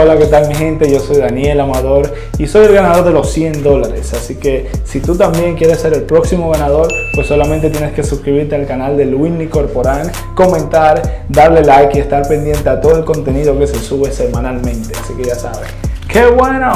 Hola, ¿qué tal mi gente? Yo soy Daniel Amador y soy el ganador de los 100 dólares. Así que si tú también quieres ser el próximo ganador, pues solamente tienes que suscribirte al canal de Winnie Corporan, comentar, darle like y estar pendiente a todo el contenido que se sube semanalmente. Así que ya sabes. ¡Qué bueno!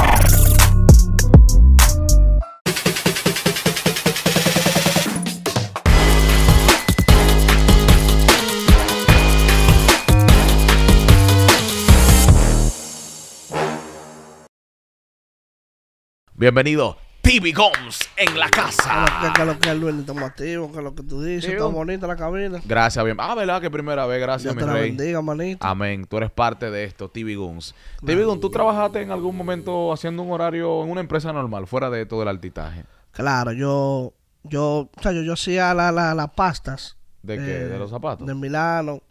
Bienvenido. TV en la casa. Que, lo que es Luis, estamos activos, que lo que tú dices, está bonita la cabina. Gracias, bien. Ah, ¿verdad? Que primera vez, gracias, mi te rey. bendiga, manito. Amén. Tú eres parte de esto, TV Goons. TV Goons, ¿tú trabajaste en algún momento haciendo un horario en una empresa normal, fuera de todo el altitaje? Claro, yo, yo, o sea, yo, yo hacía la, la, las pastas. ¿De qué? ¿De los zapatos? De Milano.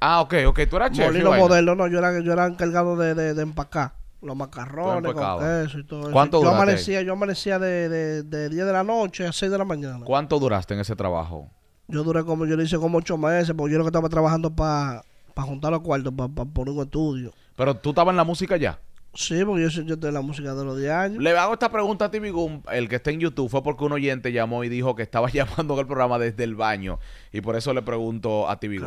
Ah, ok, ok. Tú eras chef. modelo, no, yo era, yo era encargado de, de, de empacar los macarrones con eso y todo eso. ¿Cuánto yo amanecía, yo amanecía de, de, de, 10 de la noche a 6 de la mañana. ¿Cuánto duraste en ese trabajo? Yo duré como, yo le hice como 8 meses, porque yo lo que estaba trabajando para juntar los cuartos, para pa, poner un estudio. Pero tú estabas en la música ya. Sí, porque yo soy yo de la música de los 10 años. Le hago esta pregunta a Tibi Goom, el que está en YouTube, fue porque un oyente llamó y dijo que estaba llamando al programa desde el baño. Y por eso le pregunto a Tibi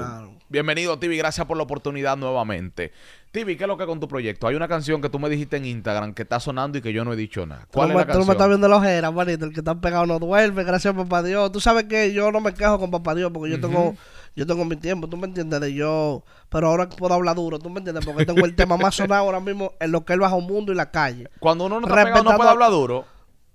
Bienvenido, Tivi, gracias por la oportunidad nuevamente. Tivi, ¿qué es lo que con tu proyecto? Hay una canción que tú me dijiste en Instagram que está sonando y que yo no he dicho nada. ¿Cuál es me, la canción? me estás viendo la ojera, manito. El que está pegado no duerme, gracias papá Dios. Tú sabes que yo no me quejo con papá Dios porque yo tengo yo tengo mi tiempo, ¿tú me entiendes? De yo, pero ahora puedo hablar duro, ¿tú me entiendes? Porque tengo el tema más sonado ahora mismo en lo que es el bajo mundo y la calle. Cuando uno no está pegado, no puede hablar duro.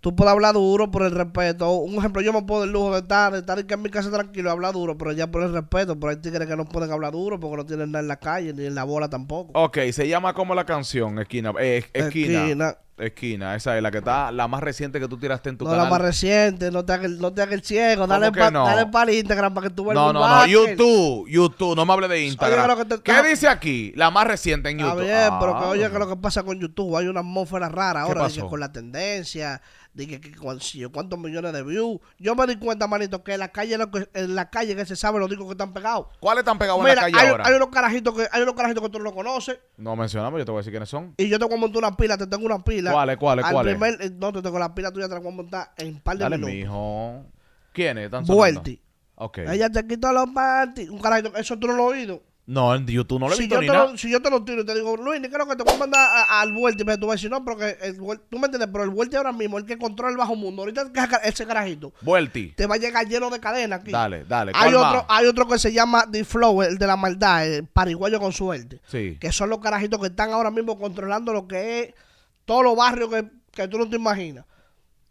Tú puedes hablar duro por el respeto. Un ejemplo, yo me puedo el lujo de estar, de estar en mi casa tranquilo y hablar duro, pero ya por el respeto. Pero hay tigres que no pueden hablar duro porque no tienen nada en la calle ni en la bola tampoco. Ok, se llama como la canción, esquina. Eh, esquina esquina, esa es la que está, la más reciente que tú tiraste en tu no, canal. No, la más reciente, no te hagas no el ciego, dale, para dale para Instagram para que tú veas No, no, no, YouTube, YouTube, no me hable de Instagram. ¿Qué dice aquí? La más reciente en YouTube. Está bien, pero que ah. oye que lo que pasa con YouTube, hay una atmósfera rara ahora, con la tendencia, dije que, cuántos millones de views. Yo me di cuenta, manito, que en la calle, que, en la calle que se sabe los discos que están pegados. ¿Cuáles están pegados en la calle hay, ahora? Hay unos carajitos que, hay unos carajitos que tú no lo conoces. No mencionamos, yo te voy a decir quiénes son. Y yo te voy montar una pila, te tengo una pila Cuál, ¿Cuáles, cuáles, cuáles? Primer, eh, no, te tengo la pila tuya, te la voy a montar en par de Dale, minutos. mijo. ¿Quiénes están Vuelti. Ok. Ella te quitó los panties. Un carajito, eso tú no lo has oído. No, en tú no lo he si visto Lo, si yo te lo tiro y te digo, Luis, ni creo que te voy a mandar al Vuelti, pero tú vas a decir, no, porque tú me entiendes, pero el Vuelti ahora mismo, el que controla el bajo mundo, ahorita ese carajito. Vuelti. Te va a llegar lleno de cadenas aquí. Dale, dale. Hay otro, hay otro que se llama The Flow, el de la maldad, el pariguayo con suerte. Sí. Que son los carajitos que están ahora mismo controlando lo que es todos los barrios que, que tú no te imaginas.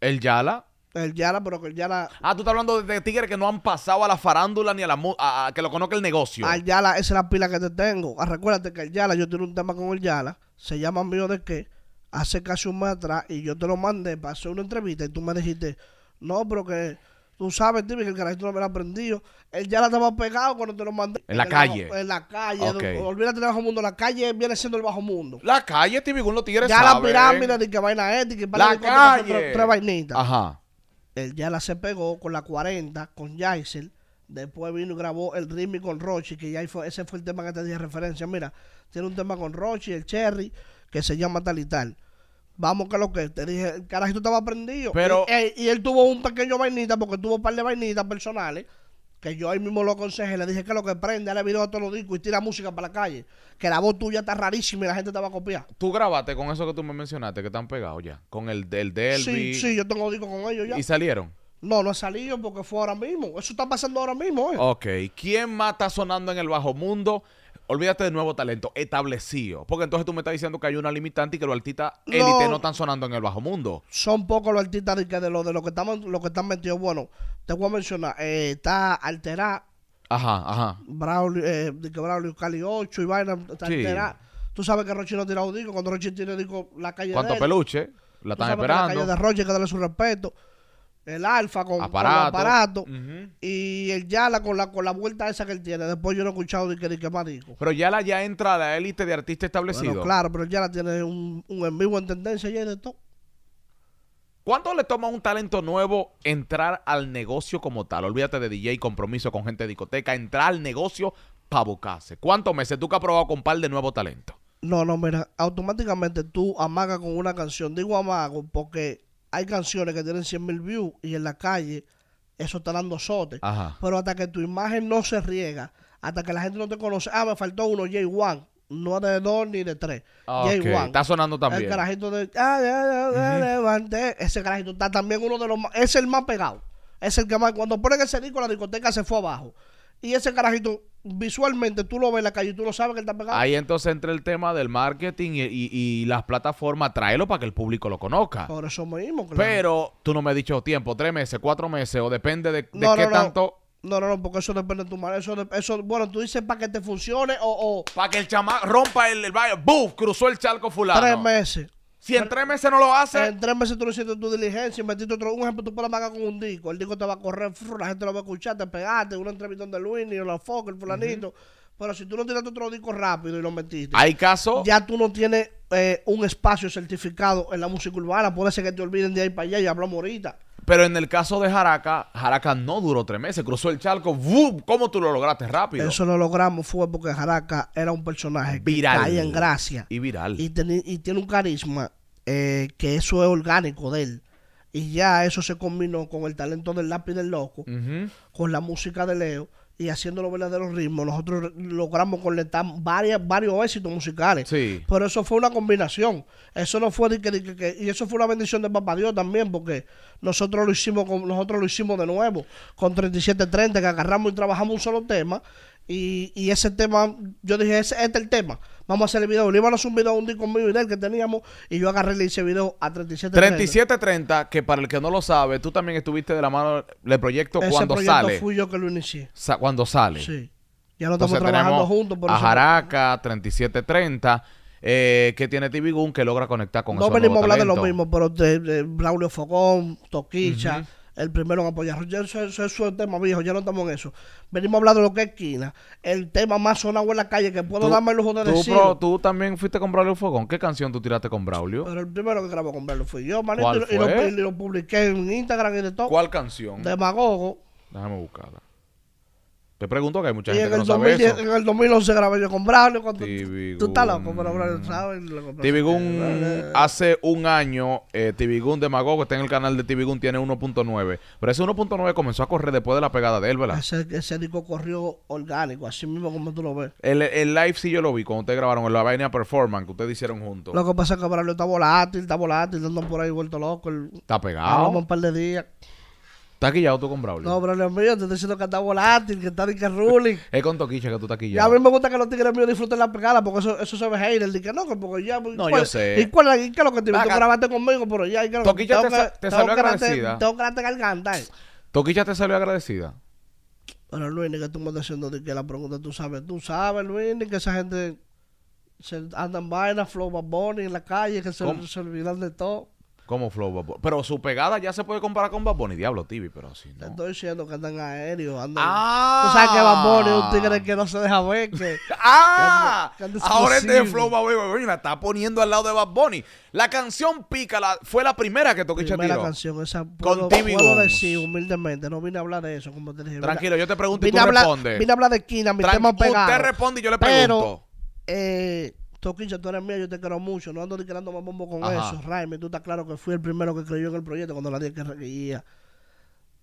El Yala. El Yala, pero que el Yala. Ah, tú estás hablando de tigres que no han pasado a la farándula ni a la. a, que lo conozca el negocio. Al Yala, esa es la pila que te tengo. Ah, recuérdate que el Yala, yo tengo un tema con el Yala. Se llama Mío de qué. Hace casi un mes atrás y yo te lo mandé para hacer una entrevista y tú me dijiste, no, pero que Tú sabes, Timmy, que el carajito no me lo ha aprendido. Él ya la estaba pegado cuando te lo mandé. En la calle. en la calle. olvídate del bajo mundo. La calle viene siendo el bajo mundo. La calle, Timmy, uno tiene tigres. Ya la pirámide, de que vaina ética. Este, la calle. Tres, vainitas. Ajá. Él ya la se pegó con la 40, con Jaisel. Después vino y grabó el ritmo con Rochi, que ya ese fue el tema que te di referencia. Mira, tiene un tema con Rochi, el Cherry, que se llama tal y tal. Vamos que lo que te dije, el carajito estaba prendido. Pero, y, eh, él, tuvo un pequeño vainita, porque tuvo un par de vainitas personales, que yo ahí mismo lo aconsejé, le dije que lo que prende, le video a todos los discos y tira música para la calle, que la voz tuya está rarísima y la gente te va a copiar. Tú grabaste con eso que tú me mencionaste, que están pegados ya, con el del Del. Sí, sí, yo tengo discos con ellos ya. ¿Y salieron? No, no ha salido porque fue ahora mismo. Eso está pasando ahora mismo. Eh. Ok, ¿quién más está sonando en el bajo mundo? Olvídate de nuevo talento establecido. Porque entonces tú me estás diciendo que hay una limitante y que los artistas élite no, están sonando en el bajo mundo. Son pocos los artistas de, que de lo, de lo que están los que están metidos. Bueno, te voy a mencionar, eh, está Altera, Ajá, ajá. Braulio, eh, de que Braulio Cali 8 y vaina, está sí. Tú sabes que Rochi no tirado un disco. Cuando Rochi tiene disco, la calle de él, peluche? La están esperando. La calle de Rochi, que darle su respeto el alfa con, aparato. aparato y el Yala con la con la vuelta esa que él tiene. Después yo lo he escuchado de que, de que marico. Pero Yala ya entra a la élite de artista establecido. Bueno, claro, pero Yala tiene un, un en vivo en tendencia y de todo. ¿Cuánto le toma a un talento nuevo entrar al negocio como tal? Olvídate de DJ, compromiso con gente de discoteca, entrar al negocio para buscarse. ¿Cuántos meses tú que has probado con par de nuevo talento? No, no, mira, automáticamente tú amagas con una canción. Digo amago porque hay canciones que tienen 100 mil views y en la calle eso está dando sote. Pero hasta que tu imagen no se riega, hasta que la gente no te conoce, ah, me faltó uno, j one No de dos ni de tres. Ah, j Está sonando también. El carajito de. Ah, Ese carajito está también uno de los más. Es el más pegado. Es el que más. Cuando ponen ese disco, la discoteca se fue abajo y ese carajito visualmente tú lo ves en la calle y tú lo sabes que él está pegado. Ahí entonces Entre el tema del marketing y, las plataformas, Tráelo para que el público lo conozca. Por eso mismo, claro. Pero tú no me has dicho tiempo, tres meses, cuatro meses, o depende de, qué tanto... No, no, no, porque eso depende de tu mano. Eso, eso, bueno, tú dices para que te funcione o... Para que el chamaco rompa el, el baile. ¡Buf! Cruzó el charco fulano. Tres meses. Si en tres meses no lo haces. En tres meses tú no hiciste tu diligencia, y metiste otro. Un ejemplo, tú puedes pagar con un disco. El disco te va a correr, la gente lo va a escuchar, te pegaste, una entrevistón de Luis, ni la foca, el fulanito. Pero si tú no tiraste otro disco rápido y lo metiste. Hay casos. Ya tú no tienes eh, un espacio certificado en la música urbana. Puede ser que te olviden de ahí para allá y hablamos ahorita. Pero en el caso de Jaraca, Jaraca no duró tres meses, cruzó el charco. ¡Bum! ¿Cómo tú lo lograste rápido? Eso lo logramos fue porque Jaraca era un personaje viral. que caía en gracia. Y viral. Y, y tiene un carisma eh, que eso es orgánico de él. Y ya eso se combinó con el talento del lápiz del loco, con la música de Leo y haciendo los verdaderos ritmos. Nosotros logramos conectar varias, varios éxitos musicales. Pero eso fue una combinación. Eso no fue y eso fue una bendición de papá Dios también, porque nosotros lo hicimos con, nosotros lo hicimos de nuevo, con 3730, que agarramos y trabajamos un solo tema y, y, ese tema, yo dije, ese, este es el tema. Vamos a hacer el video. Le iban a hacer un video un día conmigo y del que teníamos. Y yo agarré y le hice video a 3730. 37.30, que para el que no lo sabe, tú también estuviste de la mano del proyecto ese cuando proyecto sale. fui yo que lo inicié. cuando sale. Sí. Ya lo estamos trabajando juntos. Por a Jaraca, 3730. Eh, que tiene TV que logra conectar con No venimos a hablar de lo mismo, pero de, Braulio Fogón, Toquicha el primero en apoyar. Eso, eso, es es tema viejo, ya no estamos en eso. Venimos a hablar de lo que es esquina, el tema más sonado en la calle, que puedo darme el lujo de tú, decir. Bro, tú también fuiste con Braulio Fogón. ¿Qué canción tú tiraste con Braulio? Pero el primero que grabó con Braulio fui yo, manito, y, lo, y, lo, publiqué en Instagram y de todo. ¿Cuál canción? Demagogo. Déjame buscarla. Te pregunto que hay mucha gente que no sabe eso. En el 2011 grabé yo con Braulio. Cuando, tú estás loco, pero Braulio sabe. Goon, hace un año, eh, de Demagogo está en el canal de Goon, tiene 1.9. Pero ese 1.9 comenzó a correr después de la pegada de él, ¿verdad? Ese, disco corrió orgánico, así mismo como tú lo ves. El, live sí yo lo vi cuando ustedes grabaron, en la vaina performance que ustedes hicieron juntos. Lo que pasa es que Braulio está volátil, está volátil, dando por ahí vuelto loco. está pegado. Vamos un par de días. Taquilla quillado tú con Braulio. No, Braulio mío, te estoy diciendo que está volátil, que está de que ruling. es con Toquicha que tú Y A mí me gusta que los tigres míos disfruten la pegada, porque eso, eso se ve hater. que no, porque ya. Pues, no, yo sé. ¿Y cuál es lo que te que grabaste conmigo? Pero ya, que Toquicha te, te salió agradecida. Tengo que eh. Toquicha te salió agradecida. Bueno, Luis, que tú me estás haciendo de que la pregunta tú sabes. Tú sabes, Luis, que esa gente se en vainas, flow, boni en la calle, que se, se olvidan de todo. Como Flow Bad Pero su pegada ya se puede comparar con Bad Bunny. Diablo, Tibi, pero si no. Te estoy diciendo que andan aéreos. Andan... ¡Ah! Tú sabes que Bad Bunny es un tigre que no se deja ver. Que, ¡Ah! Ahora este Flow Bad Bunny la está poniendo al lado de Bad Bunny. La canción Pica la, fue la primera que toqué Primera canción, esa. con Tibi Puedo decir humildemente, no vine a hablar de eso, como te dije. Tranquilo, yo te pregunto y tú respondes. Vine a hablar de esquina, mi tema pegado. Usted responde y yo le pregunto. Eh, Toquicha, tú eres mía, yo te quiero mucho, no ando ni quedando más bombo con eso. Raime, tú estás claro que fui el primero que creyó en el proyecto cuando la que requería,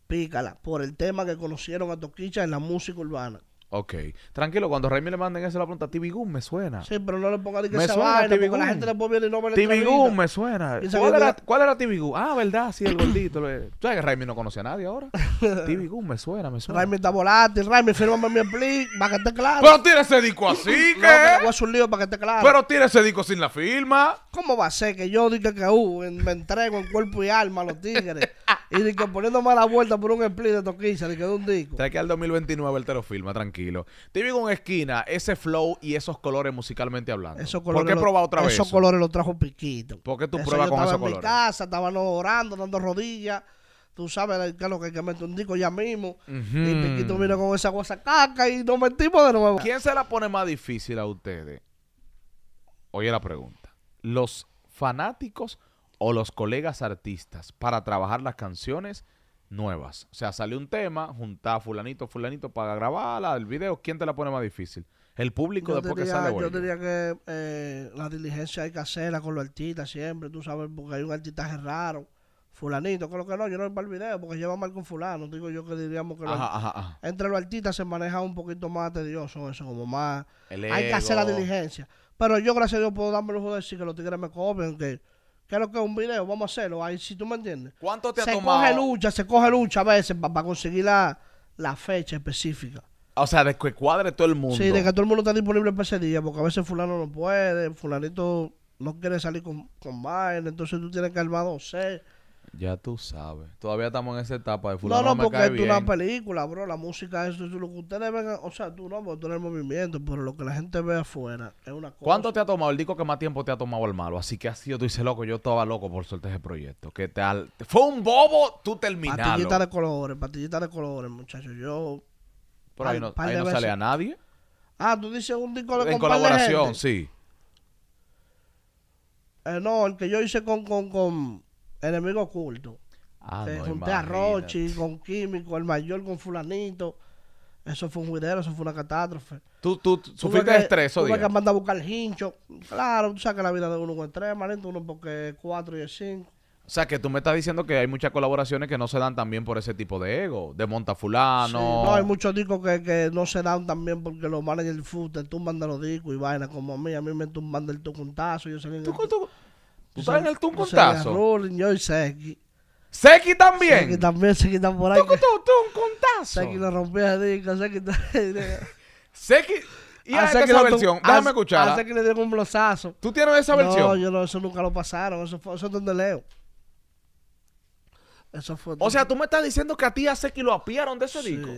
Pícala, por el tema que conocieron a Toquicha en la música urbana. Ok. Tranquilo, cuando Raimi le manden eso, la pregunta, TV me suena. Sí, pero no le pongan ni que me se suena vaina, porque la gente le pone el nombre TV Goon me suena. ¿Cuál era, ¿Cuál era TV Ah, verdad, sí, el gordito. ¿Sabes que Raimi no conoce a nadie ahora? TV me suena, me suena. Raimi está volátil, Raimi, fírmame mi split, para que esté claro. Pero tira ese disco así, ¿qué? No, voy su lío para que esté claro. Pero tira ese disco sin la firma. ¿Cómo va a ser que yo diga que uh, me entrego en cuerpo y alma a los tigres? Y de que poniendo mala vuelta por un split de toquiza, que de un disco. De que al 2029 el te lo filma, tranquilo. Te vi con esquina ese flow y esos colores musicalmente hablando. ¿Por qué probar otra vez? Esos colores los trajo Piquito. ¿Por qué tú pruebas con esos colores? Estaba en mi casa, estaban orando, dando rodillas. Tú sabes que lo que hay que meter un disco ya mismo. Y Piquito vino con esa caca y nos metimos de nuevo. ¿Quién se la pone más difícil a ustedes? Oye la pregunta. ¿Los fanáticos o los colegas artistas para trabajar las canciones nuevas. O sea, sale un tema, junta fulanito, fulanito para grabarla, el video, ¿quién te la pone más difícil? El público yo después que sale Yo diría que eh, la diligencia hay que hacerla con los artistas siempre, tú sabes, porque hay un artistaje raro. Fulanito, creo que no, yo no para el video porque lleva mal con fulano. Digo yo que diríamos que entre los artistas se maneja un poquito más tedioso eso, como más... hay que hacer la diligencia. Pero yo, gracias a Dios, puedo darme el lujo de decir que los tigres me copian, que ¿Qué es lo que es un video? Vamos a hacerlo. Ahí, si tú me entiendes. ¿Cuánto te ha se coge lucha, se coge lucha a veces para conseguir la, la, fecha específica. O sea, de que cuadre todo el mundo. Sí, de que todo el mundo está disponible para ese día, porque a veces fulano no puede, fulanito no quiere salir con, con entonces tú tienes que armar dos ya tú sabes. Todavía estamos en esa etapa de fulano. No, no, porque es una película, bro. La música es lo que ustedes ven. O sea, tú no, porque tú eres movimiento, pero lo que la gente ve afuera es una cosa. ¿Cuánto te ha tomado? El disco que más tiempo te ha tomado el malo. Así que ha sido, tú dices, loco, yo estaba loco por suerte ese proyecto. Que te Fue un bobo, tú terminaste. Patillita de colores, patillita de colores, muchachos. Yo. Pero ahí no, sale a nadie. Ah, tú dices un disco de En colaboración, sí. Eh, no, el que yo hice con, con enemigo oculto. Ah, junté a Rochi con Químico, el mayor con Fulanito. Eso fue un juidero, eso fue una catástrofe. ¿Tú, tú, sufriste de estrés, Tuve que mandar a buscar hincho. Claro, tú sabes la vida de uno con tres, malento uno porque cuatro y es cinco. O sea, que tú me estás diciendo que hay muchas colaboraciones que no se dan también por ese tipo de ego, de Montafulano. Sí, no, hay muchos discos que, no se dan también porque los managers el fútbol tú mandas los discos y vainas como a mí. A mí me tumban del tucuntazo. Yo salí ¿Tú en el Tun Rolling, yo y Seki. ¿Seki también? Seki también, Seki está por ahí. ¿Tú, contazo Seki lo rompió el disco, Seki está... Seki... Y a, a esa versión, déjame escuchar. A Seki le dieron un blosazo. ¿Tú tienes esa versión? No, yo no, eso nunca lo pasaron, eso, fue, eso es donde leo. Eso fue... O sea, tú me estás diciendo que a ti a Seki lo apiaron de ese sí. disco.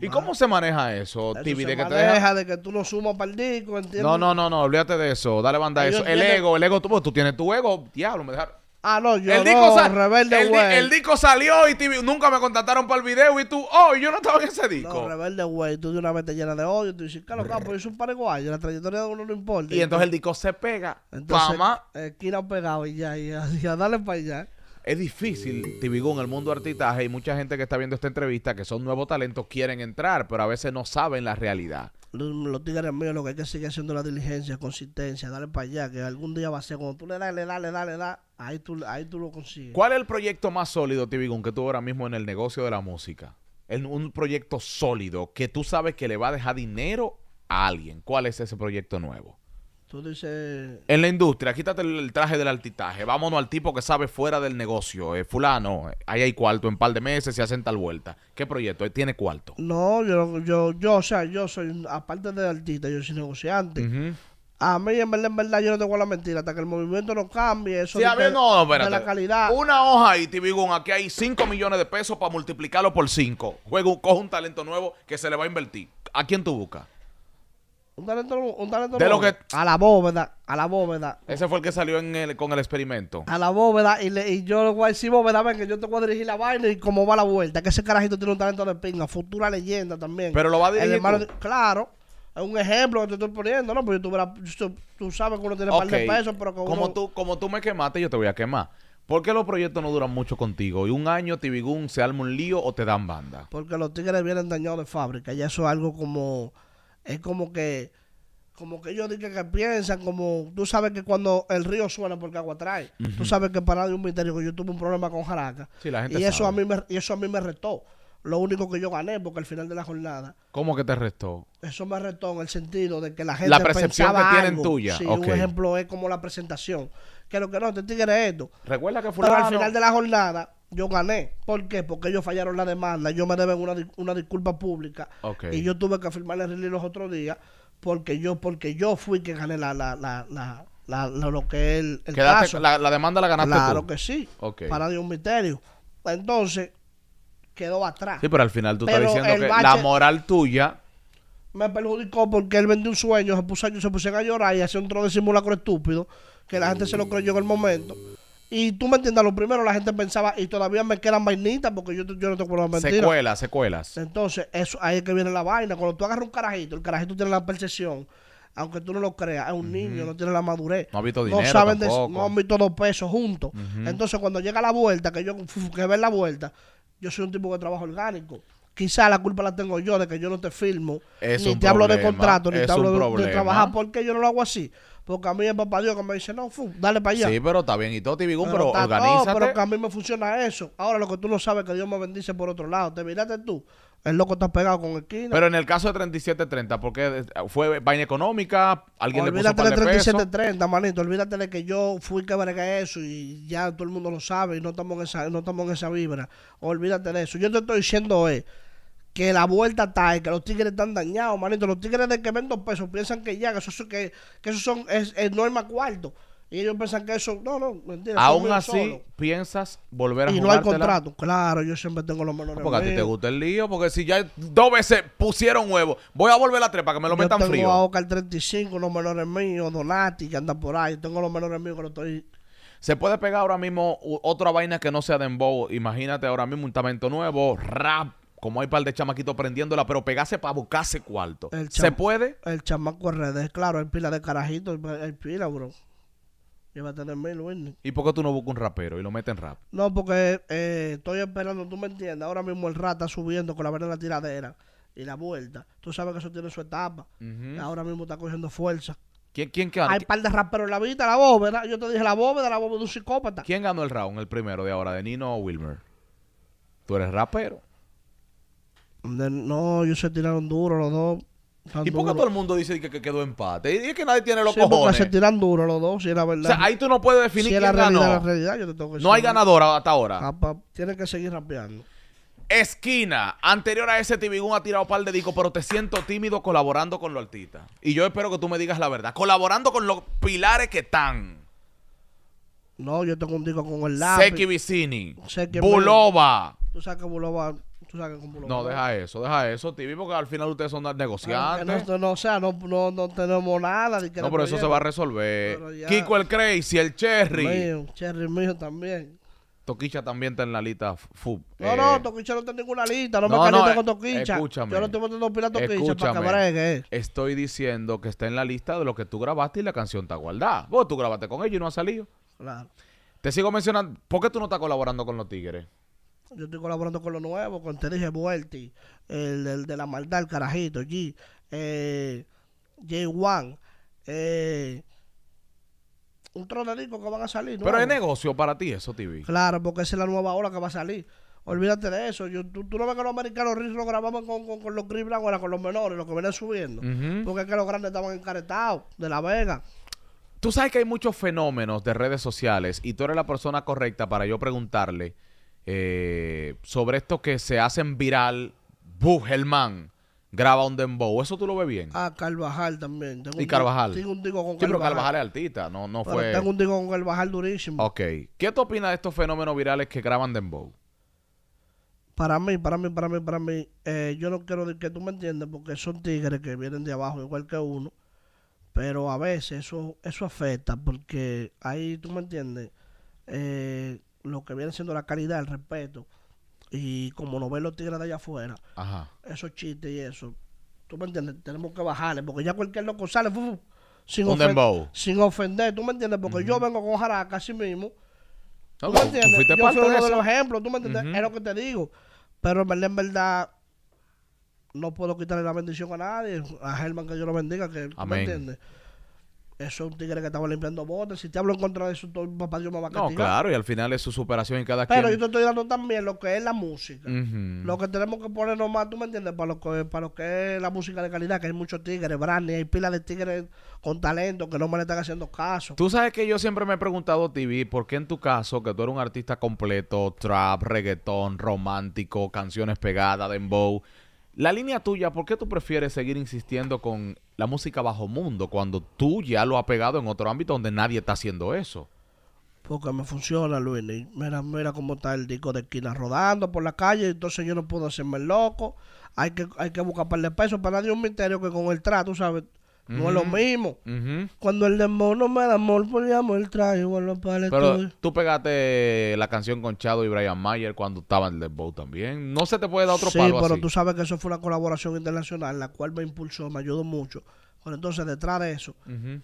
¿Y cómo se maneja eso, de que te deja... de que tú lo sumas para el disco, ¿entiendes? No, no, no, no, olvídate de eso, dale banda a eso. El ego, el ego, tú, pues, tú tienes tu ego, diablo, me dejaron. Ah, no, yo el no, disco Rebelde el, el disco salió y TV... nunca me contactaron para el video y tú, oh, yo no estaba en ese disco. No, Rebelde Güey, tú de una vez te llenas de odio, tú dices, claro, pero yo es un paraguayo, la trayectoria de uno no importa. Y entonces el disco se pega, entonces, Esquina eh, pegado y ya, y, ya, y ya, dale para allá es difícil, Tibigún, el mundo artista, y mucha gente que está viendo esta entrevista, que son nuevos talentos, quieren entrar, pero a veces no saben la realidad. Los, los tigres míos, lo que hay que seguir haciendo la diligencia, consistencia, darle para allá, que algún día va a ser, cuando tú le das, le das, le das, le das, ahí tú, lo consigues. ¿Cuál es el proyecto más sólido, Tibigún, que tú ahora mismo en el negocio de la música? un proyecto sólido que tú sabes que le va a dejar dinero a alguien. ¿Cuál es ese proyecto nuevo? Tú dices... En la industria, quítate el, traje del altitaje. Vámonos al tipo que sabe fuera del negocio. Eh, fulano, eh, ahí hay cuarto en par de meses, se hacen tal vuelta. ¿Qué proyecto? Eh, ¿Tiene cuarto? No, yo, yo, yo, o sea, yo soy, aparte de artista, yo soy negociante. A mí, en verdad, en yo no tengo la mentira. Hasta que el movimiento no cambie, eso sí, a no, la calidad. Una hoja ahí, tibigún aquí hay 5 millones de pesos para multiplicarlo por 5. Juego, coge un talento nuevo que se le va a invertir. ¿A quién tú buscas? Un talento, un de Lo que... A la bóveda, a la bóveda. Ese fue el que salió en con el experimento. A la bóveda, y, yo le voy a decir, bóveda, ven, que yo te voy a dirigir la vaina y cómo va la vuelta. Que ese carajito tiene un talento de pinga, futura leyenda también. Pero lo va a dirigir. claro, es un ejemplo que te estoy poniendo, ¿no? Porque tú, sabes que uno tiene okay. par de pesos, pero que Como tú, como tú me quemaste, yo te voy a quemar. ¿Por qué los proyectos no duran mucho contigo? ¿Y un año Tibigún se arma un lío o te dan banda? Porque los tigres vienen dañados de fábrica y eso es algo como es como que, como que ellos dicen que piensan, como tú sabes que cuando el río suena porque agua trae, tú sabes que para de un misterio yo tuve un problema con Jaraca. y, eso A mí me, y eso a mí me retó. Lo único que yo gané, porque al final de la jornada. ¿Cómo que te restó? Eso me restó en el sentido de que la gente. La percepción que tienen tuya. un ejemplo es como la presentación. Que lo que no, te este tigre esto. Recuerda que fue Pero al final de la jornada, yo gané. ¿Por qué? Porque ellos fallaron la demanda, yo me deben una, disculpa pública y yo tuve que firmar el los otros días porque yo porque yo fui quien gané la, la, la, la, lo que él el, caso. La, demanda la ganaste claro que sí. Para Dios misterio. Entonces, quedó atrás. Sí, pero al final tú estás diciendo que la moral tuya me perjudicó porque él vendió un sueño, se puso, se pusieron a llorar y hacía un trono de simulacro estúpido que la gente se lo creyó en el momento. Y tú me entiendes, lo primero la gente pensaba, y todavía me quedan vainitas porque yo, no te acuerdo mentiras. Secuelas, secuelas. Entonces, eso, ahí es que viene la vaina. Cuando tú agarras un carajito, el carajito tiene la percepción, aunque tú no lo creas, es un niño, no tiene la madurez. No ha visto dinero. No saben, de, no han visto dos pesos juntos. Entonces, cuando llega la vuelta, que yo, que ver la vuelta, yo soy un tipo que trabajo orgánico. Quizás la culpa la tengo yo de que yo no te firmo, ni te hablo de contrato, ni te hablo de, trabajar trabajar, porque yo no lo hago así. Porque a mí es papá Dios que me dice, no, dale para allá. Sí, pero está bien. Y todo tibigún pero, pero No, pero a mí me funciona eso. Ahora lo que tú no sabes que Dios me bendice por otro lado. Te miraste tú. El loco está pegado con esquina. Pero en el caso de 3730, porque fue vaina económica, alguien olvídate le puso de 3730, manito, olvídate de que yo fui que verga eso y ya todo el mundo lo sabe y no estamos en esa no estamos en esa vibra. Olvídate de eso. Yo te estoy diciendo, eh, que la vuelta está, que los tigres están dañados, manito. Los tigres de que ven dos pesos piensan que ya, que eso, que, eso son, es, es, norma cuarto. Y ellos piensan que eso, no, no, mentira. Aún así, piensas volver a Y no hay contrato. Claro, yo siempre tengo los menores. porque a ti te gusta el lío, porque si ya dos veces pusieron huevo, voy a volver a tres para que me lo metan frío. Yo Tengo a el 35, los menores míos, Donati, que andan por ahí. Tengo los menores míos que lo estoy se puede pegar ahora mismo otra vaina que no sea de dembow. Imagínate ahora mismo un talento nuevo, rap, como hay par de chamaquitos prendiéndola, pero pegase para buscarse cuarto. ¿Se puede? El chamaco redes, claro, El pila de carajito El pila, bro. Y va a tener mil, ¿Y por qué tú no buscas un rapero y lo metes en rap? No, porque eh, estoy esperando, tú me entiendes, ahora mismo el rata está subiendo con la verdadera tiradera y la vuelta. Tú sabes que eso tiene su etapa. Ahora mismo está cogiendo fuerza. ¿Quién, quién que Hay par de raperos en la vida, la bóveda. Yo te dije la bóveda, la bóveda de un psicópata. ¿Quién ganó el round, el primero de ahora, de Nino Wilmer? Tú eres rapero. No, ellos se tiraron duro los dos. ¿Y por todo el mundo dice que, quedó empate? Y es que nadie tiene los sí, se tiran duro los dos, si era verdad. O sea, ahí tú no puedes definir quién ganó. La realidad, no hay ganador hasta ahora. Ah, Tienes que seguir rapeando. Esquina. Anterior a ese, Tibigún ha tirado par de discos, pero te siento tímido colaborando con los artistas. Y yo espero que tú me digas la verdad. Colaborando con los pilares que están. No, yo tengo un disco con el lado. Seki Vicini. Buloba Tú sabes que Buloba... No, deja eso, deja eso, Tí, porque al final ustedes son negociantes. Ah, no, o sea, no, no, no tenemos nada. no, pero eso se va a resolver. Kiko el Crazy, el Cherry. Mío, Cherry mío también. Toquicha también está en la lista No, no, eh. Toquicha no está en ninguna lista. No, me caliente con Toquicha. Escúchame. Yo no estoy metiendo pila a Toquicha para que Estoy diciendo que está en la lista de lo que tú grabaste y la canción está guardada. Vos tú grabaste con ellos y no ha salido. Claro. Te sigo mencionando. ¿Por qué tú no estás colaborando con los Tigres? Yo estoy colaborando con lo nuevo, con Te Vuelti, el, el, de la maldad, el carajito, G, eh, j eh, un trono de que van a salir. Pero es negocio para ti eso, TV. Claro, porque esa es la nueva ola que va a salir. Olvídate de eso. Yo, tú, no ves que los americanos lo grabamos con, los gris blancos con los menores, los que vienen subiendo. Porque es que los grandes estaban encaretados de la vega. Tú sabes que hay muchos fenómenos de redes sociales y tú eres la persona correcta para yo preguntarle eh, sobre esto que se hacen viral. ¡Buf, graba un dembow. Eso tú lo ves bien. Ah, Carvajal también. y un Carvajal. Tengo un digo con Carvajal. creo pero Carvajal es artista, no, fue. Tengo un digo con Carvajal durísimo. Ok. ¿Qué tú opinas de estos fenómenos virales que graban dembow? Para mí, para mí, para mí, para mí, eh, yo no quiero decir que tú me entiendas porque son tigres que vienen de abajo igual que uno, pero a veces eso, eso afecta porque ahí, tú me entiendes, eh, lo que viene siendo la calidad, el respeto, y como no ven los tigres de allá afuera, Ajá. esos chistes y eso, tú me entiendes, tenemos que bajarle, porque ya cualquier loco sale sin, sin, ofender, tú me entiendes, porque yo vengo con jaraca así mismo. ¿Tú me entiendes? yo soy uno de, los ejemplos, tú me entiendes, es lo que te digo. Pero en verdad, no puedo quitarle la bendición a nadie, a Germán que yo lo bendiga, que Amén. ¿tú me entiendes eso es un tigre que estaba limpiando botes. Si te hablo en contra de eso, todo, papá Dios me va a castigar. No, claro, y al final es su superación en cada Pero yo te estoy dando también lo que es la música. Lo que tenemos que poner nomás, tú me entiendes, para lo que, para lo que es la música de calidad, que hay muchos tigres, Brandy, hay pilas de tigres con talento que no me le están haciendo caso. Tú sabes que yo siempre me he preguntado, TV, ¿por qué en tu caso, que tú eres un artista completo, trap, reggaetón, romántico, canciones pegadas, dembow? La línea tuya, ¿por qué tú prefieres seguir insistiendo con la música bajo mundo cuando tú ya lo has pegado en otro ámbito donde nadie está haciendo eso? Porque me funciona, Luis. Mira, mira cómo está el disco de esquina rodando por la calle. Entonces yo no puedo hacerme loco. Hay que, hay que buscar un par de pesos para nadie un misterio que con el trato, ¿sabes? No es lo mismo. Cuando el demonio me da amor, poníamos el traje igual los Pero tú pegaste la canción con Chado y Brian Mayer cuando estaba en el Dembow también. No se te puede dar otro paso. así. Sí, pero tú sabes que eso fue una colaboración internacional, la cual me impulsó, me ayudó mucho. Pero entonces, detrás de eso,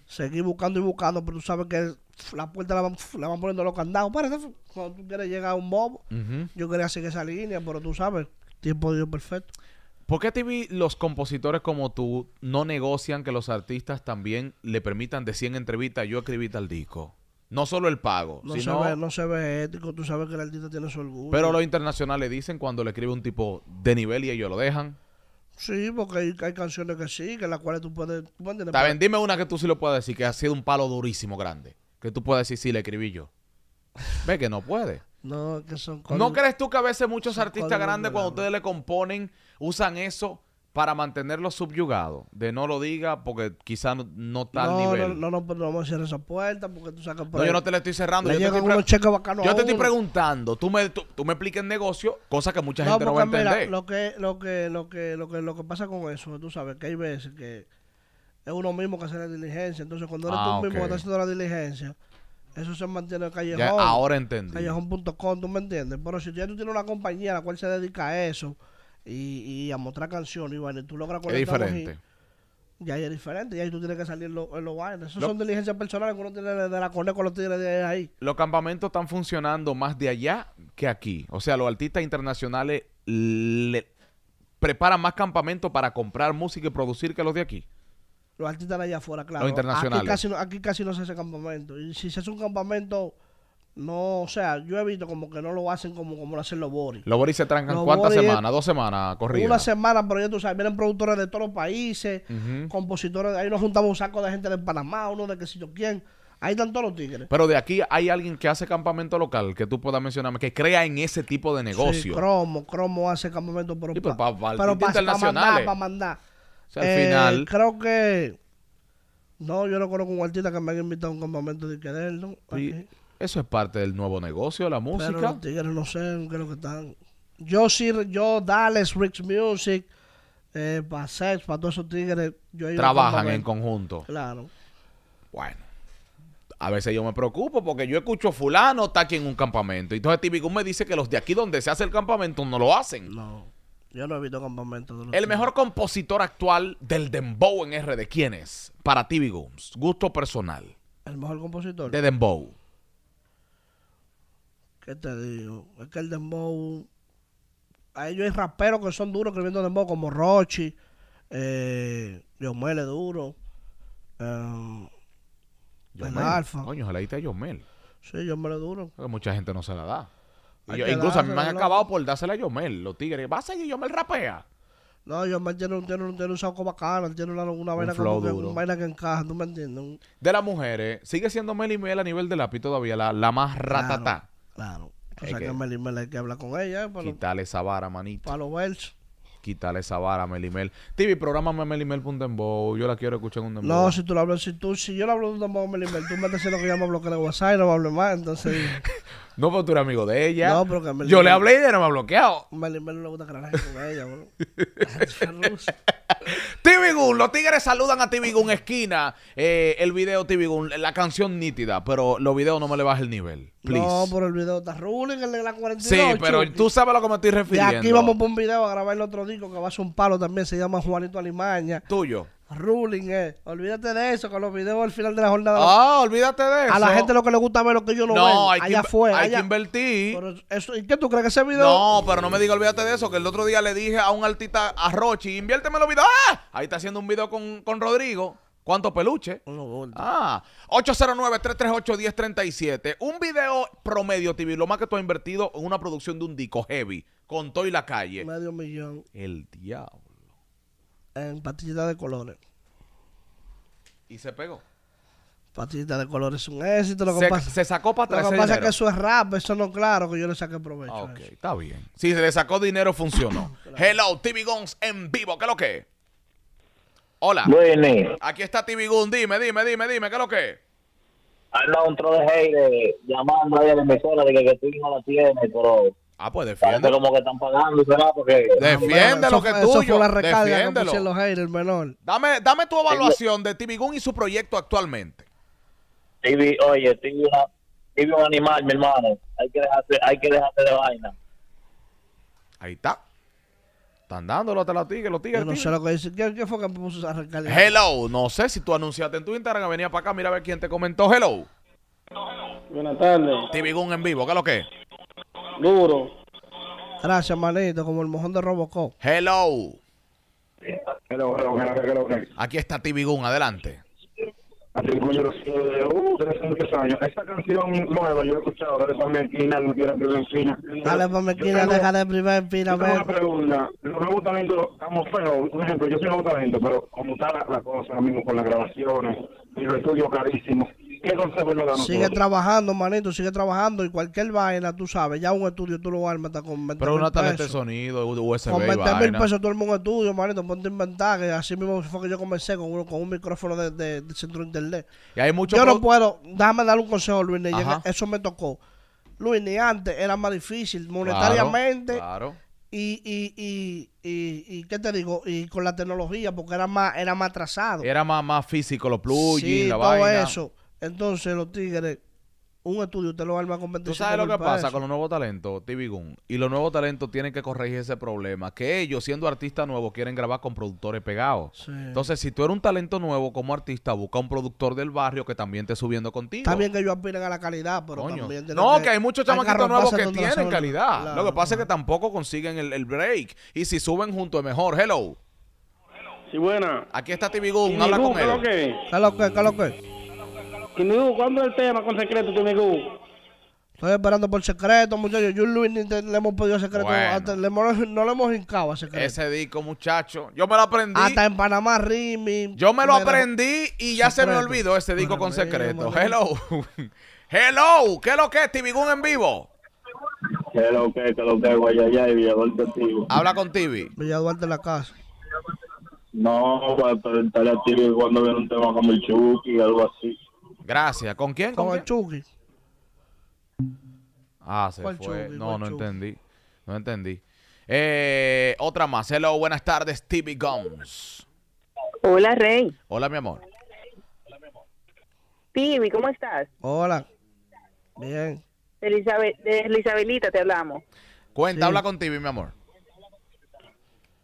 seguí buscando y buscando, pero tú sabes que la puerta la van, poniendo los candados. Párate, cuando tú quieres llegar a un bobo, yo quería seguir esa línea, pero tú sabes, tiempo de Dios perfecto. ¿Por qué TV los compositores como tú no negocian que los artistas también le permitan de en entrevistas yo escribí tal disco? No solo el pago, no Se ve, ético, tú sabes que el artista tiene su orgullo. Pero los internacionales dicen cuando le escribe un tipo de nivel y ellos lo dejan. Sí, porque hay, canciones que sí, que las cuales tú puedes... Tú dime una que tú sí lo puedes decir, que ha sido un palo durísimo grande. Que tú puedes decir, sí, le escribí yo. Ve que no puede. No, que son ¿No crees tú que a veces muchos artistas grandes, cuando ustedes le componen, usan eso para mantenerlo subyugado? De no lo diga porque quizás no, está al nivel. No, no, no, no, vamos a cerrar esa puerta porque tú sacas No, yo no te la estoy cerrando. Le yo te estoy, yo te estoy preguntando. Tú me, tú, me expliques el negocio, cosa que mucha gente no va a entender. Mira, lo, que, lo, que, lo, que, lo, que, lo que pasa con eso, tú sabes que hay veces que es uno mismo que hace la diligencia. Entonces, cuando eres ah, tú mismo que estás haciendo la diligencia eso se mantiene en Callejón. Ya, ahora entendí. Callejón.com, ¿tú me entiendes? Pero si ya tú tienes una compañía a la cual se dedica a eso y, y a mostrar canciones, y y tú logras conectar. Es diferente. ya es diferente, ya tú tienes que salir en los bailes. Esas son diligencias personales que uno tiene de la con los tiene de ahí. Los campamentos están funcionando más de allá que aquí. O sea, los artistas internacionales preparan más campamentos para comprar música y producir que los de aquí los artistas de allá afuera, claro. Los internacionales. Aquí casi, no, aquí casi no se hace campamento. Y si se hace un campamento, no, o sea, yo he visto como que no lo hacen como, como lo hacen los boris. Los boris se trancan cuántas semanas, dos semanas corridas. Una semana, pero ya tú sabes, vienen productores de todos los países, compositores. Ahí nos juntamos un saco de gente de Panamá, uno de que si yo quién. Ahí están todos los tigres. Pero de aquí hay alguien que hace campamento local que tú puedas mencionarme, que crea en ese tipo de negocio. cromo, Cromo hace campamento, pero, para, para al final. Eh, creo que. No, yo no conozco un artista que me haya invitado a un campamento de quererlo. Eso es parte del nuevo negocio, la música. tigres no sé, creo que están. Yo sí, yo, Dallas, Rich Music, eh, para Sex, para todos esos tigres. Trabajan en conjunto. Claro. Bueno. A veces yo me preocupo porque yo escucho fulano está aquí en un campamento. Y entonces típico me dice que los de aquí donde se hace el campamento no lo hacen. No. Yo lo he visto con el mejor compositor actual del Dembow en R de ¿quién es? Para ti, Gomes. Gusto personal. El mejor compositor. De Dembow. ¿Qué te digo? Es que el Dembow. A ellos hay raperos que son duros escribiendo Dembow, como Rochi, eh, Yomel es duro. Eh, Alfa. Coño, se la Yomel. Sí, Yomel es duro. Pero mucha gente no se la da incluso a mí me han acabado por dársela a Yomel, los tigres. Va a seguir Yomel rapea. No, Yomel tiene, un, tiene, un, tiene un saco bacano, tiene una, una vaina, flow que, una vaina que encaja, No me entiendes? De las mujeres, sigue siendo Meli Mel a nivel de lápiz todavía, la, más ratatá. Claro. O sea que, que Mel hay que hablar con ella. Eh, Quítale esa vara, manito. Para los versos Quítale esa vara a Mel TV, programa Melimel un dembow. Yo la quiero escuchar en un dembow. No, si tú lo hablas, si tú, si yo la hablo de un dembow a Melimel, tú me estás lo que ya me el WhatsApp y no me más, entonces... No, porque tú eres amigo de ella. No, pero que Yo le hablé y ella no me ha bloqueado. no le gusta carajo con ella, bro. Tibigun, los tigres saludan a Tibigun esquina. Eh, el video Tibigun, la canción nítida, pero los videos no me le bajan el nivel. Please. No, pero el video está ruling, el de la 48. sí, pero tú sabes a lo que me estoy Y aquí vamos por un video a grabar el otro disco que va a ser un palo también, se llama Juanito Alimaña. Tuyo. Ruling, eh. Olvídate de eso, con los videos al final de la jornada. Ah, olvídate de eso. A la gente lo que le gusta ver lo que yo lo no veo. allá Hay que invertir. ¿Y qué tú crees que ese video? No, pero no me digas olvídate de eso, que el otro día le dije a un altita a Rochi, inviérteme los videos. ¡Ah! Ahí está haciendo un video con, Rodrigo. ¿Cuánto peluche? Ah, 809-338-1037. Un video promedio TV, lo más que tú has invertido en una producción de un disco heavy, con Toy la calle. Medio millón. El diablo en pastillitas de colores. Y se pegó. Pastillitas de colores es un éxito. Lo que se, pasa, sacó para atrás. Lo que pasa es que eso es rap, eso no claro que yo le saqué provecho. ok, está bien. Si se le sacó dinero, funcionó. Hello, TV en vivo, ¿qué es lo que Hola. Bueno. Aquí está TV dime, dime, dime, dime, ¿qué es lo que es? Habla un troll de hate llamando a la emisora de que, que tu hijo la tiene, pero Ah, pues defiende. como que están pagando, Porque... Defiende lo que tú tuyo. Eso Dame, dame tu evaluación de Tibigún y su proyecto actualmente. TV, oye, Tibi es un animal, mi hermano. Hay que dejarte, hay que de vaina. Ahí está. Están dándolo hasta la tigres, los tigres. Yo no sé lo que dice. ¿Qué, fue que puso esa recarga? Hello, no sé si tú anunciaste en tu Instagram, venía para acá, mira a ver quién te comentó. Hello. Buenas tardes. Tibigún en vivo, ¿qué es lo que es? Duro. Gracias, manito, como el mojón de Robocop. Hello. Hello, hello, hello, hello, hello. Aquí está Tibigún, adelante. Así como yo lo sé uh, de uh, tres años. Esta canción nueva yo la he escuchado, dale pa' mi esquina, no quiero primer encina Dale pa' mi esquina, deja de primer esquina, ve. Una pregunta, los nuevos talentos, estamos feos. Un ejemplo, yo soy nuevo talento, pero como está la, cosa ahora mismo con las grabaciones y los estudios carísimos Sigue trabajando, manito, sigue trabajando. Y cualquier vaina, tú sabes, ya un estudio tú lo armas con 20 Pero una tarjeta de sonido, USB. Con 20 mil pesos tú armas un estudio, manito, ponte a inventar. Que así mismo fue que yo comencé con, uno, con un micrófono de, de, centro de internet. Y hay mucho Yo no puedo, déjame dar un consejo, Luis. Eso me tocó. Luis, ni antes era más difícil monetariamente. Claro. Y, y, y, y, y, ¿qué te digo? Y con la tecnología, porque era más, era más trazado. Era más, más físico, los plugins, la todo vaina. eso. Entonces los Tigres, un estudio usted lo arma competición. ¿Tú sabes lo que pasa con los nuevos talentos, Tibigún? Y los nuevos talentos tienen que corregir ese problema. Que ellos, siendo artistas nuevos, quieren grabar con productores pegados. Entonces, si tú eres un talento nuevo como artista, busca un productor del barrio que también esté subiendo contigo. Está bien que ellos aspiren a la calidad, pero también... No, que, hay muchos chamaquitos nuevos que tienen calidad. lo que pasa es que tampoco consiguen el, break. Y si suben junto es mejor. Hello. Sí, buena. Aquí está Tibigún. Habla con él. ¿Qué lo que? ¿Qué lo que? ¿Qué lo que? ¿cuándo es el tema con secreto, Gun? Estoy esperando por secreto, muchachos. Yo y Luis ni le hemos pedido secreto. no le hemos hincado a secreto. Ese disco, muchacho. Yo me lo aprendí. Hasta en Panamá Rimi. Yo me lo aprendí y ya se me olvidó ese disco con secreto. Hello. Hello. ¿Qué es lo que es, Tibigún en vivo? ¿Qué es lo que es? ¿Qué es lo que es, Guayayay, Villaduarte Habla con Tibi. Villaduarte la casa. No, para preguntarle a Tibi cuando viene un tema como el Chucky, algo así. Gracias. ¿Con quién? Con, el Chucky. Ah, se fue. no, no entendí. No entendí. Eh, otra más. Hello, buenas tardes, TV Gomes. Hola, Rey. Hola, mi amor. Tibi, ¿cómo estás? Hola. Bien. De, Elizabeth, de te hablamos. Cuenta, habla con Tibi, mi amor.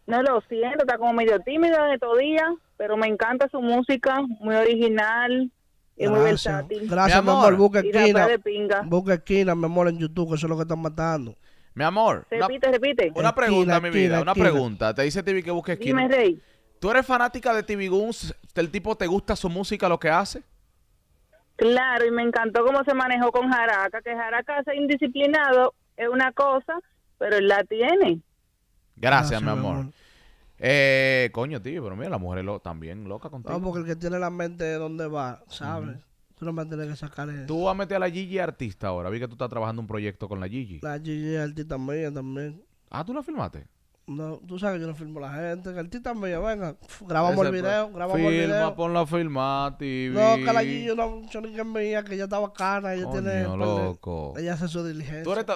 No lo siento, está como medio tímido de estos días, pero me encanta su música, muy original, Gracias, mi amor. Busca esquina. Busca esquina, mi amor, en YouTube, que eso es lo que están matando. Mi amor. Repite, una, repite. Una pregunta, mi vida. una pregunta. Te dice TV que busque esquina. Dime, ¿Tú eres fanática de TV Guns? ¿El tipo te gusta su música, lo que hace? Claro, y me encantó cómo se manejó con Jaraca, que Jaraca sea indisciplinado es una cosa, pero él la tiene. Gracias, mi amor. Eh, coño, tío, pero mira, la mujer es lo, también loca contigo. No, porque el que tiene la mente de dónde va, ¿sabes? Tú no vas a que sacar eso. Tú vas a meter a la Gigi artista ahora. Vi que tú estás trabajando un proyecto con la Gigi. La Gigi artista mía también. Ah, ¿tú la filmaste? No, tú sabes que yo no filmo a la gente. Que artista mía, venga, grabamos el video, grabamos el video. Filma, ponla a filmar, TV. No, que la Gigi no, yo ni que mía, que ella está bacana, ella Coño, tiene... loco. Ella hace su diligencia. Tú eres,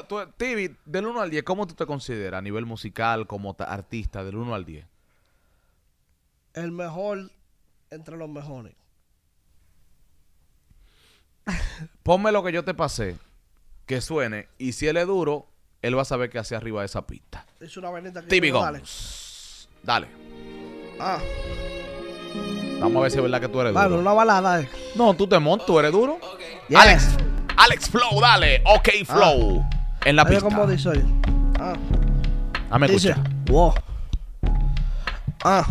tú, del 1 al 10, ¿cómo tú te consideras a nivel musical como artista, del 1 al 10? el mejor entre los mejores. Ponme lo que yo te pasé, que suene, y si él es duro, él va a saber qué hace arriba de esa pista. Es una veneta que Típico. Dale. Ah. Vamos a ver si es verdad que tú eres duro. una balada. Eh. No, tú te montas, tú eres duro. Alex, Alex Flow, dale. Ok, ah. Flow. En la pista. Ah. Dame escucha. Wow. Ah.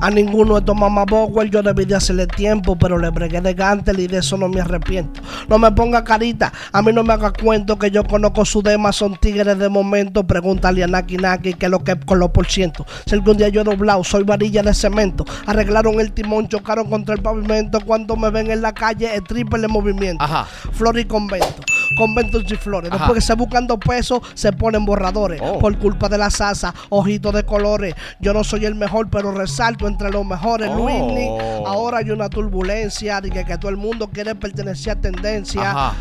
A ninguno de estos mamaboguas yo debí de hacerle tiempo, pero le bregué de gantel y de eso no me arrepiento. No me ponga carita, a mí no me haga cuento que yo conozco su dema, son tigres de momento. Pregúntale a Naki Naki que lo que es con los por ciento. Si algún día yo he doblado, soy varilla de cemento. Arreglaron el timón, chocaron contra el pavimento. Cuando me ven en la calle, el triple movimiento. Ajá. Flor y convento con y Flores. Después que se buscando pesos, se ponen borradores. Oh. Por culpa de la salsa, ojitos de colores. Yo no soy el mejor, pero resalto entre los mejores. Oh. Luis, ahora hay una turbulencia. De que, que todo el mundo quiere pertenecer a tendencia.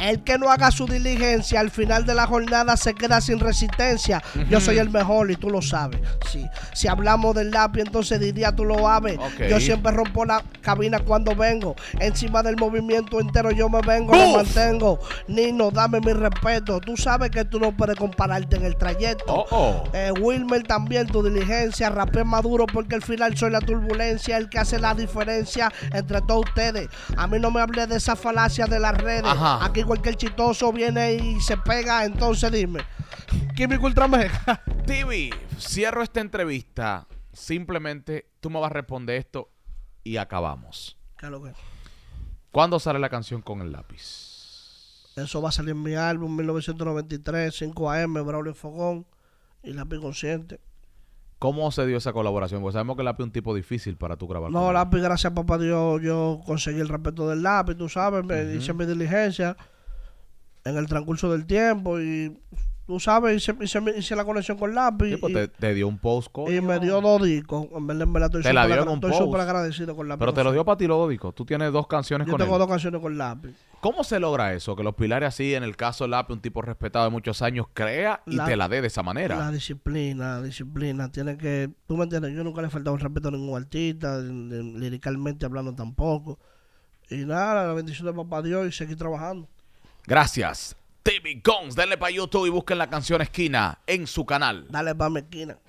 El que no haga su diligencia al final de la jornada se queda sin resistencia. Yo soy el mejor y tú lo sabes. Si hablamos del lápiz, entonces diría tú lo sabes. Yo siempre rompo la cabina cuando vengo. Encima del movimiento entero yo me vengo, y lo mantengo. Nino, dame mi respeto. Tú sabes que tú no puedes compararte en el trayecto. Oh, oh. Eh, Wilmer también, tu diligencia. Rapé maduro porque al final soy la turbulencia, el que hace la diferencia entre todos ustedes. A mí no me hable de esa falacia de las redes. Aquí cualquier chistoso viene y se pega, entonces dime. Químico Ultrameja. TV, cierro esta entrevista. Simplemente tú me vas a responder esto y acabamos. Claro ¿Cuándo sale la canción con el lápiz? Eso va a salir en mi álbum 1993, 5 AM, Braulio Fogón y Lápiz Consciente. ¿Cómo se dio esa colaboración? Porque sabemos que el Lápiz es un tipo difícil para tu grabar. No, Lápiz, gracias papá Dios, yo conseguí el respeto del Lápiz, tú sabes, me hice mi diligencia en el transcurso del tiempo y tú sabes, hice, la conexión con lápiz. Pues te, dio un post, Y me dio dos discos. En de en verdad, estoy súper con Pero te lo dio para ti los dos discos. Tú tienes dos canciones Yo con tengo dos canciones con lápiz. ¿Cómo se logra eso? Que los pilares así, en el caso Lápiz, un tipo respetado de muchos años, crea y te la dé de esa manera. La disciplina, disciplina. Tiene que... Tú me entiendes, yo nunca le he faltado un respeto a ningún artista, liricalmente hablando tampoco. Y nada, la bendición de papá Dios y seguir trabajando. Gracias. TV Cons, denle para YouTube y busquen la canción Esquina en su canal. Dale para mi esquina.